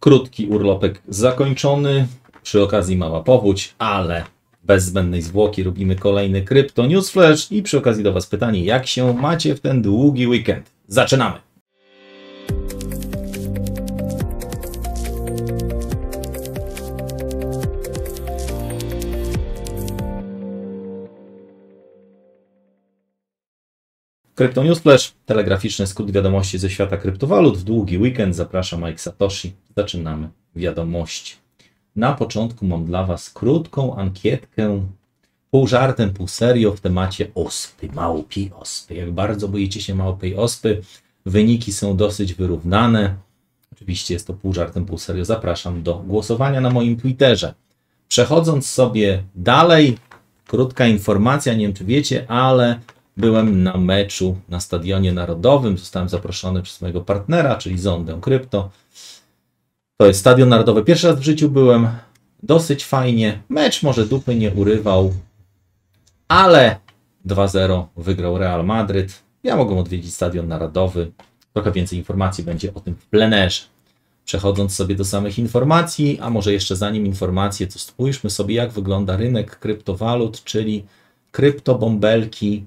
Krótki urlopek zakończony. Przy okazji mała powódź, ale bez zbędnej zwłoki robimy kolejny krypto newsflash i przy okazji do Was pytanie, jak się macie w ten długi weekend? Zaczynamy! Kryptonius Flash, telegraficzny skrót wiadomości ze świata kryptowalut. W długi weekend Zapraszam Mike Satoshi. Zaczynamy wiadomości. Na początku mam dla Was krótką ankietkę, pół żartem, pół serio w temacie ospy, małpiej ospy. Jak bardzo boicie się małpiej ospy, wyniki są dosyć wyrównane. Oczywiście jest to pół żartem, pół serio. Zapraszam do głosowania na moim Twitterze. Przechodząc sobie dalej, krótka informacja, nie wiem czy wiecie, ale byłem na meczu na Stadionie Narodowym. Zostałem zaproszony przez mojego partnera, czyli Zondę Krypto. To jest Stadion Narodowy. Pierwszy raz w życiu byłem. Dosyć fajnie. Mecz może dupy nie urywał, ale 2-0 wygrał Real Madryt. Ja mogę odwiedzić Stadion Narodowy. Trochę więcej informacji będzie o tym w plenerze. Przechodząc sobie do samych informacji, a może jeszcze zanim informacje, to spójrzmy sobie, jak wygląda rynek kryptowalut, czyli kryptobąbelki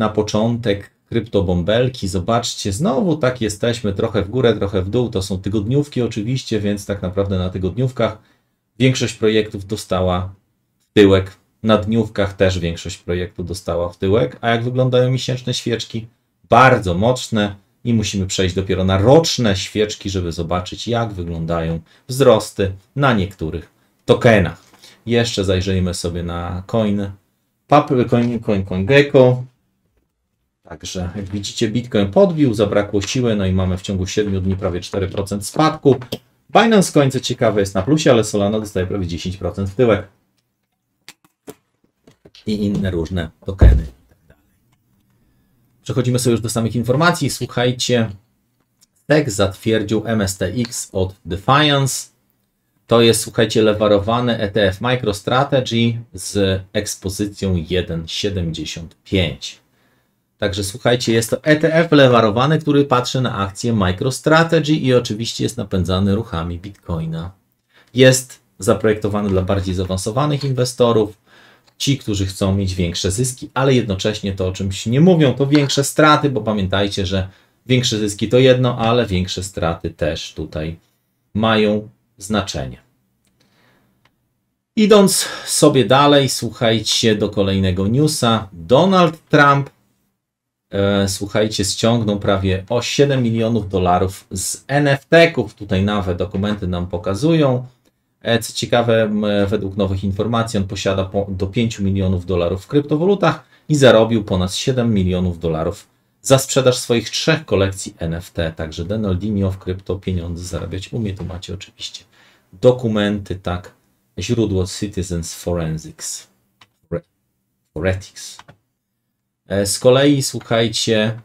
na początek kryptobąbelki. Zobaczcie, znowu tak jesteśmy, trochę w górę, trochę w dół. To są tygodniówki oczywiście, więc tak naprawdę na tygodniówkach większość projektów dostała w tyłek. Na dniówkach też większość projektu dostała w tyłek. A jak wyglądają miesięczne świeczki? Bardzo mocne i musimy przejść dopiero na roczne świeczki, żeby zobaczyć, jak wyglądają wzrosty na niektórych tokenach. Jeszcze zajrzyjmy sobie na coin, papy, coin, coin, coin gecko. Także jak widzicie, Bitcoin podbił, zabrakło siły, no i mamy w ciągu 7 dni prawie 4% spadku. Binance w końcu ciekawe jest na plusie, ale Solana dostaje prawie 10% w tyłek. I inne różne tokeny. Przechodzimy sobie już do samych informacji. Słuchajcie, tak zatwierdził MSTX od Defiance. To jest, słuchajcie, lewarowany ETF MicroStrategy z ekspozycją 1,75. Także słuchajcie, jest to ETF lewarowany, który patrzy na akcje MicroStrategy i oczywiście jest napędzany ruchami Bitcoina. Jest zaprojektowany dla bardziej zaawansowanych inwestorów, ci, którzy chcą mieć większe zyski, ale jednocześnie to o czymś nie mówią, to większe straty, bo pamiętajcie, że większe zyski to jedno, ale większe straty też tutaj mają znaczenie. Idąc sobie dalej, słuchajcie do kolejnego newsa. Donald Trump E, słuchajcie, ściągnął prawie o 7 milionów dolarów z NFT-ków. Tutaj nawet dokumenty nam pokazują. E, co ciekawe, według nowych informacji on posiada do 5 milionów dolarów w kryptowalutach i zarobił ponad 7 milionów dolarów za sprzedaż swoich trzech kolekcji NFT. Także Denaldinho w krypto pieniądze zarabiać umie. Tu macie oczywiście dokumenty, tak, źródło Citizens Forensics. E, z kolei słuchajcie,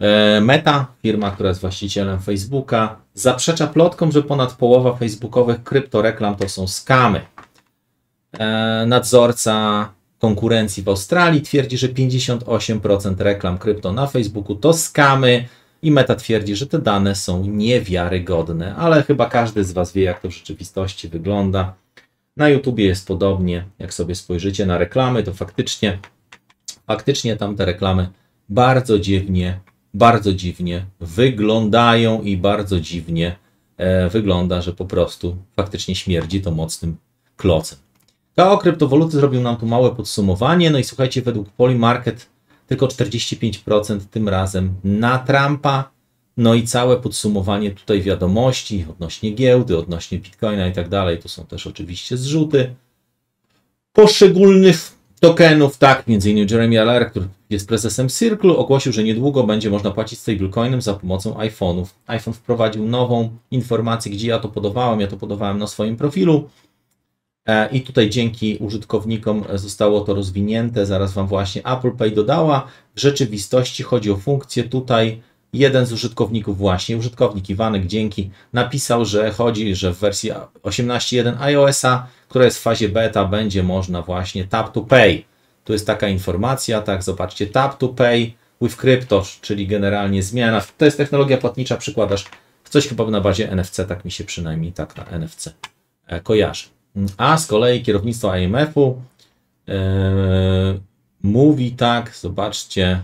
e, Meta, firma, która jest właścicielem Facebooka, zaprzecza plotkom, że ponad połowa facebookowych kryptoreklam to są skamy. E, nadzorca konkurencji w Australii twierdzi, że 58% reklam krypto na Facebooku to skamy i Meta twierdzi, że te dane są niewiarygodne, ale chyba każdy z Was wie, jak to w rzeczywistości wygląda. Na YouTubie jest podobnie, jak sobie spojrzycie na reklamy, to faktycznie faktycznie tam te reklamy bardzo dziwnie, bardzo dziwnie wyglądają i bardzo dziwnie e, wygląda, że po prostu faktycznie śmierdzi to mocnym klocem. KO kryptowaluty zrobił nam tu małe podsumowanie. No i słuchajcie, według Polymarket tylko 45% tym razem na Trumpa. No i całe podsumowanie tutaj wiadomości odnośnie giełdy, odnośnie Bitcoina i tak dalej. To są też oczywiście zrzuty. Poszczególnych tokenów, tak, między innymi Jeremy Aller, który jest prezesem Circle, ogłosił, że niedługo będzie można płacić stablecoinem za pomocą iPhone'ów. iPhone wprowadził nową informację, gdzie ja to podawałem, ja to podawałem na swoim profilu e, i tutaj dzięki użytkownikom zostało to rozwinięte, zaraz Wam właśnie Apple Pay dodała. W rzeczywistości chodzi o funkcję tutaj, jeden z użytkowników właśnie, użytkownik Iwanek, dzięki, napisał, że chodzi, że w wersji 18.1 iOS-a, która jest w fazie beta, będzie można właśnie tap to pay. Tu jest taka informacja, tak, zobaczcie, tap to pay with crypto, czyli generalnie zmiana. To jest technologia płatnicza, przykładasz w coś chyba na bazie NFC, tak mi się przynajmniej tak na NFC e, kojarzy. A z kolei kierownictwo IMF-u yy, e, mówi tak, zobaczcie,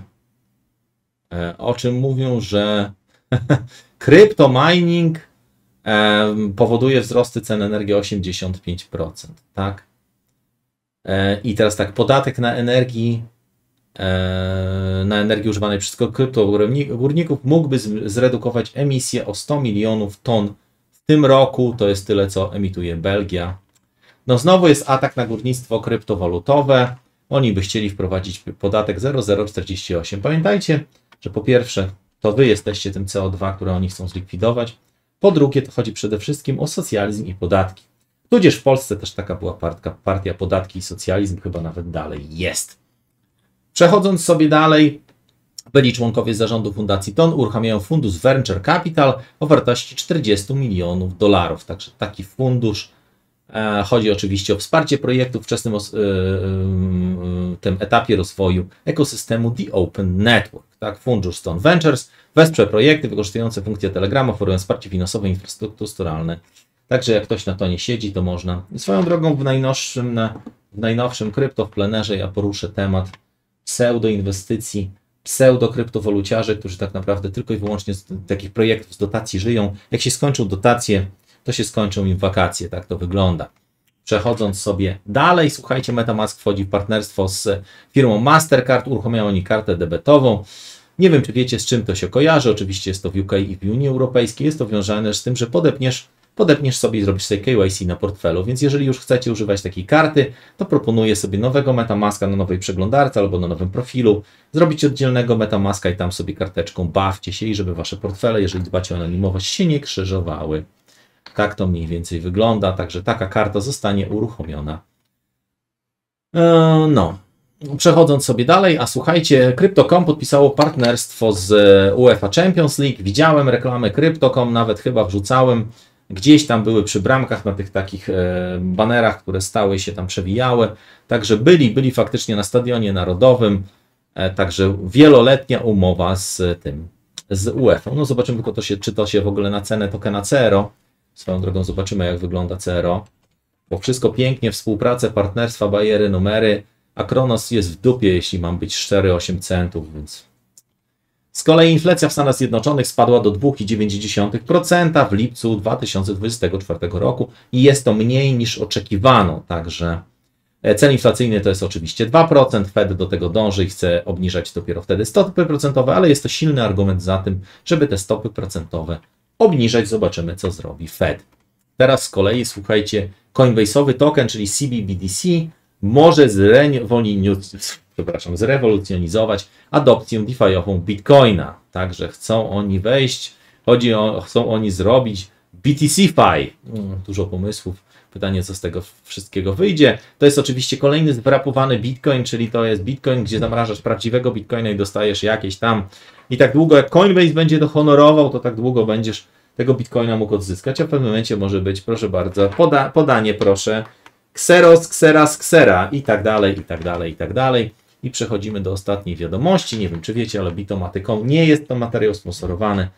E, o czym mówią, że krypto mining e, powoduje wzrosty cen energii 85%, tak? E, I teraz tak, podatek na energii na energii używanej przez kryptogórników mógłby zredukować emisję o 100 milionów ton w tym roku. To jest tyle, co emituje Belgia. No znowu jest atak na górnictwo kryptowalutowe. Oni by chcieli wprowadzić podatek 0048. Pamiętajcie, że po pierwsze, to wy jesteście tym CO2, które oni chcą zlikwidować. Po drugie, to chodzi przede wszystkim o socjalizm i podatki. Tudzież w Polsce też taka była partka, partia podatki i socjalizm, chyba nawet dalej jest. Przechodząc sobie dalej, byli członkowie zarządu Fundacji TON uruchamiają fundusz Venture Capital o wartości 40 milionów dolarów. Także taki fundusz. E, chodzi oczywiście o wsparcie projektów wczesnym os- y, y, tym etapie rozwoju ekosystemu The Open Network. Tak, fundusz Stone Ventures wesprze projekty wykorzystujące funkcję Telegrama, oferując wsparcie finansowe i infrastrukturalne. Także jak ktoś na to nie siedzi, to można. Swoją drogą w najnowszym, w najnowszym krypto w plenerze ja poruszę temat pseudoinwestycji, pseudokryptowoluciarzy, którzy tak naprawdę tylko i wyłącznie z takich projektów, z dotacji żyją. Jak się skończą dotacje, to się skończą im wakacje. Tak to wygląda. Przechodząc sobie dalej, słuchajcie, MetaMask wchodzi w partnerstwo z firmą Mastercard, uruchamiają oni kartę debetową. Nie wiem, czy wiecie, z czym to się kojarzy. Oczywiście jest to w UK i w Unii Europejskiej. Jest to wiązane z tym, że podepniesz, podepniesz sobie i zrobisz sobie KYC na portfelu. Więc jeżeli już chcecie używać takiej karty, to proponuję sobie nowego MetaMaska na nowej przeglądarce albo na nowym profilu. Zrobić oddzielnego MetaMaska i tam sobie karteczką bawcie się i żeby wasze portfele, jeżeli dbacie o anonimowość, się nie krzyżowały. Tak to mniej więcej wygląda, także taka karta zostanie uruchomiona. E, no, przechodząc sobie dalej, a słuchajcie, Crypto.com podpisało partnerstwo z e, UEFA Champions League. Widziałem reklamę Crypto.com, nawet chyba wrzucałem. Gdzieś tam były przy bramkach na tych takich e, banerach, które stały się tam przewijały. Także byli, byli faktycznie na stadionie narodowym. Także wieloletnia umowa z tym, z UEFA. No zobaczymy tylko, to się, czy to się w ogóle na cenę tokena Cero Swoją drogą zobaczymy, jak wygląda CRO. Bo wszystko pięknie, współpracę, partnerstwa, bajery, numery, a Kronos jest w dupie, jeśli mam być 4,8 8 centów, więc... Z kolei inflacja w Stanach Zjednoczonych spadła do 2,9% w lipcu 2024 roku i jest to mniej niż oczekiwano, także... E, cel inflacyjny to jest oczywiście 2%, Fed do tego dąży i chce obniżać dopiero wtedy stopy procentowe, ale jest to silny argument za tym, żeby te stopy procentowe obniżać. Zobaczymy, co zrobi Fed. Teraz z kolei, słuchajcie, Coinbase'owy token, czyli CBBDC, może przepraszam, zrewolucjonizować adopcję DeFi'ową Bitcoina. Także chcą oni wejść, chodzi o, chcą oni zrobić BTC-Fi. Mm, dużo pomysłów Pytanie, co z tego wszystkiego wyjdzie. To jest oczywiście kolejny zwrapowany bitcoin, czyli to jest bitcoin, gdzie zamrażasz prawdziwego bitcoina i dostajesz jakieś tam. I tak długo jak Coinbase będzie to honorował, to tak długo będziesz tego bitcoina mógł odzyskać, a w pewnym momencie może być, proszę bardzo, poda podanie proszę, Xeros, Xeras, Xera i tak dalej, i tak dalej, i tak dalej. I przechodzimy do ostatniej wiadomości. Nie wiem, czy wiecie, ale bitomatyką nie jest to materiał sponsorowany.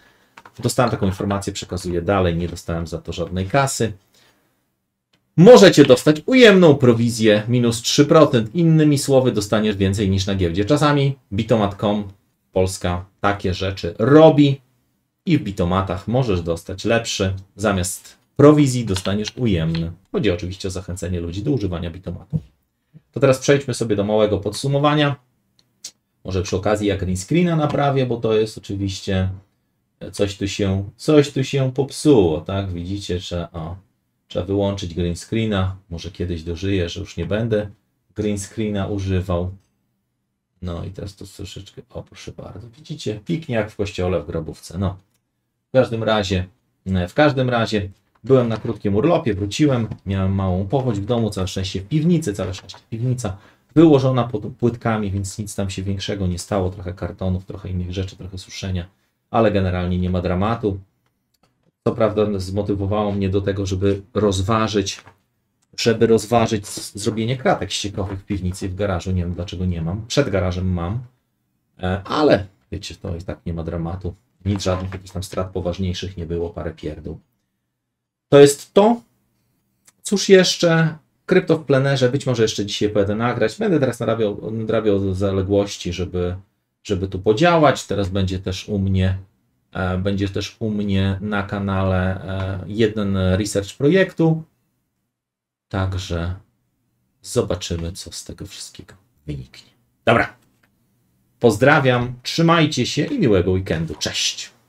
Dostałem taką informację, przekazuję dalej, nie dostałem za to żadnej kasy możecie dostać ujemną prowizję minus 3%. Innymi słowy, dostaniesz więcej niż na giełdzie. Czasami bitomat.com Polska takie rzeczy robi i w bitomatach możesz dostać lepszy. Zamiast prowizji dostaniesz ujemny. Chodzi oczywiście o zachęcenie ludzi do używania bitomatu. To teraz przejdźmy sobie do małego podsumowania. Może przy okazji jak screena naprawię, bo to jest oczywiście coś tu się, coś tu się popsuło, tak? Widzicie, że o, Trzeba wyłączyć green screena. Może kiedyś dożyję, że już nie będę green screena używał. No i teraz to troszeczkę, o proszę bardzo, widzicie, piknie jak w kościole w grobówce, no. W każdym razie, e, w każdym razie byłem na krótkim urlopie, wróciłem, miałem małą powódź w domu, całe szczęście w piwnicy, całe szczęście piwnica wyłożona pod płytkami, więc nic tam się większego nie stało, trochę kartonów, trochę innych rzeczy, trochę suszenia, ale generalnie nie ma dramatu co prawda zmotywowało mnie do tego, żeby rozważyć, żeby rozważyć zrobienie kratek ściekowych w piwnicy w garażu. Nie wiem dlaczego nie mam. Przed garażem mam, e, ale wiecie, to i tak nie ma dramatu. Nic żadnych jakichś tam strat poważniejszych nie było, parę pierdół. To jest to. Cóż jeszcze? Krypto w plenerze, być może jeszcze dzisiaj będę nagrać. Będę teraz nadrabiał, nadrabiał zaległości, żeby, żeby tu podziałać. Teraz będzie też u mnie E, będzie też u mnie na kanale e, jeden research projektu. Także zobaczymy, co z tego wszystkiego wyniknie. Dobra. Pozdrawiam, trzymajcie się i miłego weekendu. Cześć.